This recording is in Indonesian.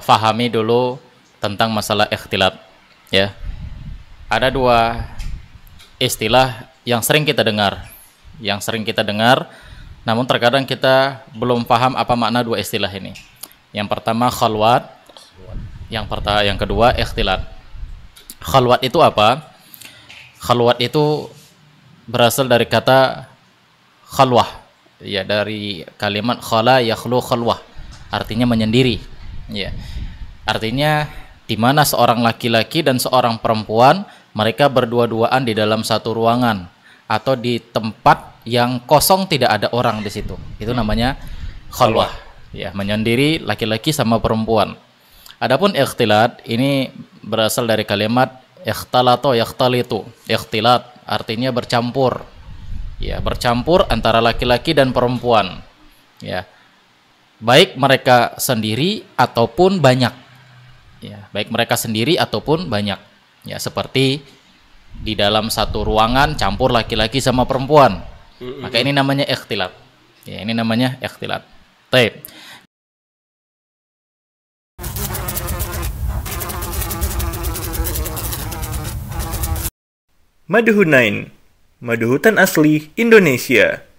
fahami dulu tentang masalah ikhtilat ya. Ada dua istilah yang sering kita dengar, yang sering kita dengar namun terkadang kita belum paham apa makna dua istilah ini. Yang pertama khalwat, yang pertama yang kedua ikhtilat. Khalwat itu apa? Khalwat itu berasal dari kata khalwah. Ya dari kalimat khala yakhlu khalwah. Artinya menyendiri, Iya. Artinya di mana seorang laki-laki dan seorang perempuan mereka berdua-duaan di dalam satu ruangan atau di tempat yang kosong tidak ada orang di situ. Itu namanya khalwah. Ya, menyendiri laki-laki sama perempuan. Adapun ikhtilat ini berasal dari kalimat ikhtalato yakhtalitu. Ikhtilat artinya bercampur. Ya, bercampur antara laki-laki dan perempuan. Ya baik mereka sendiri ataupun banyak. Ya, baik mereka sendiri ataupun banyak. Ya, seperti di dalam satu ruangan campur laki-laki sama perempuan. Maka ini namanya ikhtilat. Ya, ini namanya ikhtilat. Taib. Maduhunain, Maduhutan asli Indonesia.